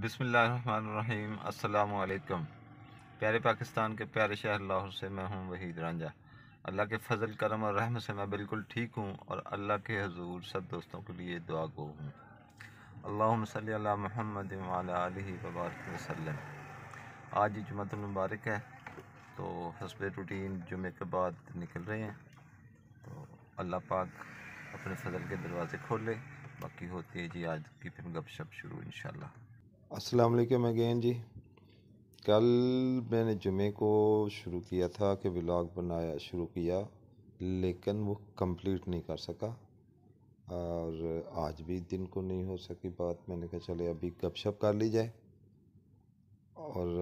बिसमीम अल्लाम प्यारे पाकिस्तान के प्यारे शहर लाहौर से मैं हूँ वहीद रांझा अल्लाह के फजल करम और रहम से मैं बिल्कुल ठीक हूँ और अल्लाह के हजूर सब दोस्तों के लिए दुआ गो हूँ अल्लाम सल महमद वबारक वसलम आज जुम्मत मुबारक है तो हसब रूटीन जुमे के बाद निकल रहे हैं तो अल्लाह पाक अपने फजल के दरवाज़े खोले बाकी होती है जी आज की फिर गपशप शुरू इंशाल्लाह अस्सलाम वालेकुम अगेन जी कल मैंने जुमे को शुरू किया था कि व्लॉग बनाया शुरू किया लेकिन वो कंप्लीट नहीं कर सका और आज भी दिन को नहीं हो सकी बात मैंने कहा चले अभी गपशप कर ली जाए और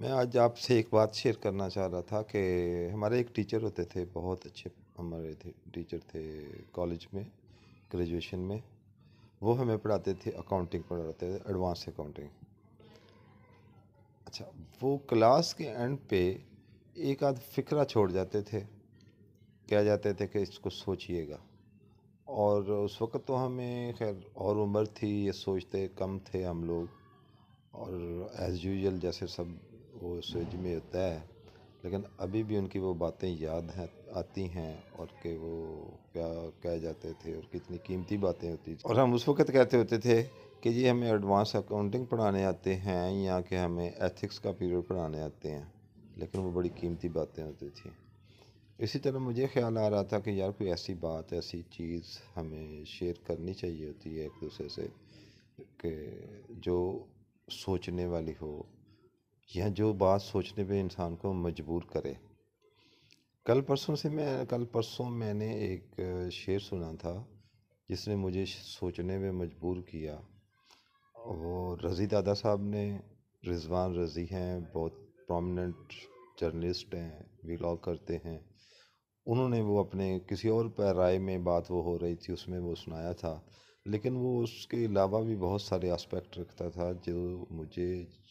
मैं आज आपसे एक बात शेयर करना चाह रहा था कि हमारे एक टीचर होते थे बहुत अच्छे हमारे थे टीचर थे कॉलेज में ग्रेजुएशन में वो हमें पढ़ाते थे अकाउंटिंग पढ़ाते थे एडवांस अकाउंटिंग अच्छा वो क्लास के एंड पे एक आध फिक्रा छोड़ जाते थे कह जाते थे कि इसको सोचिएगा और उस वक़्त तो हमें खैर और उम्र थी ये सोचते कम थे हम लोग और एज़ यूजल जैसे सब वो सोच में होता है लेकिन अभी भी उनकी वो बातें याद हैं आती हैं और के वो क्या कह जाते थे और कितनी कीमती बातें होती थी और हम उस वक़्त कहते होते थे कि जी हमें एडवांस अकाउंटिंग पढ़ाने आते हैं या कि हमें एथिक्स का पीरियड पढ़ाने आते हैं लेकिन वो बड़ी कीमती बातें होती थी इसी तरह मुझे ख्याल आ रहा था कि यार कोई ऐसी बात ऐसी चीज़ हमें शेयर करनी चाहिए होती है एक दूसरे से कि जो सोचने वाली हो या जो बात सोचने पे इंसान को मजबूर करे कल परसों से मैं कल परसों मैंने एक शेर सुना था जिसने मुझे सोचने में मजबूर किया वो रज़ी दादा साहब ने रिजवान रज़ी हैं बहुत प्रोमिनेंट जर्नलिस्ट हैं व्लॉग करते हैं उन्होंने वो अपने किसी और पैराय में बात वो हो रही थी उसमें वो सुनाया था लेकिन वो उसके अलावा भी बहुत सारे एस्पेक्ट रखता था जो मुझे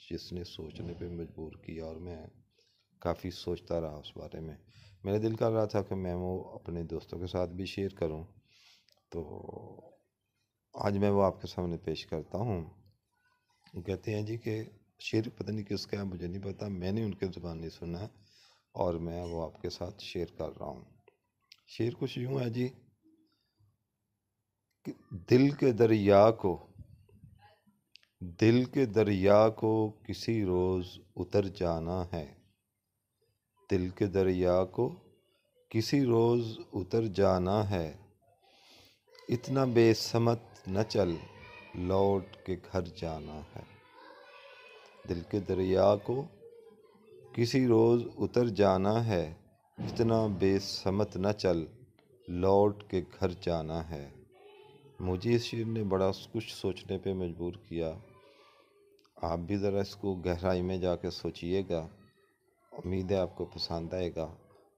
जिसने सोचने पे मजबूर किया और मैं काफ़ी सोचता रहा उस बारे में मेरा दिल कर रहा था कि मैं वो अपने दोस्तों के साथ भी शेयर करूं तो आज मैं वो आपके सामने पेश करता हूं वो कहते हैं जी कि शेर पता नहीं किसका है मुझे नहीं पता मैंने उनके नहीं सुना और मैं वो आपके साथ शेयर कर रहा हूँ शेर कुछ यूँ है जी कि दिल के दरिया को दिल के दरिया को किसी रोज़ उतर जाना है तिल के दरिया को किसी रोज़ उतर जाना है इतना बेसमत न चल लौट के घर जाना है दिल के दरिया को किसी रोज़ उतर जाना है इतना बेसमत न चल लौट के घर जाना है मुझे इस शेर ने बड़ा कुछ सोचने पे मजबूर किया आप भी ज़रा इसको गहराई में जाके सोचिएगा उम्मीद है आपको पसंद आएगा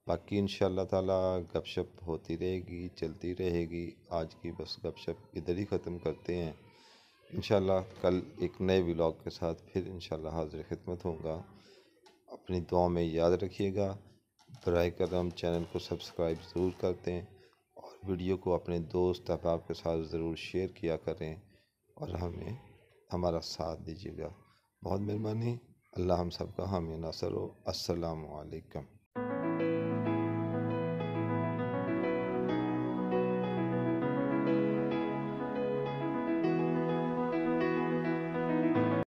बाकी इन ताला गपशप होती रहेगी चलती रहेगी आज की बस गपशप इधर ही ख़त्म करते हैं इन कल एक नए ब्लॉग के साथ फिर इन हाजिर खिदमत होगा अपनी दुआ में याद रखिएगा बर करम चैनल को सब्सक्राइब ज़रूर कर दें और वीडियो को अपने दोस्त अहबाब के साथ ज़रूर शेयर किया करें और हमें हमारा साथ दीजिएगा बहुत मेहरबानी अल्लाह हम सबका हामी नासर असलकम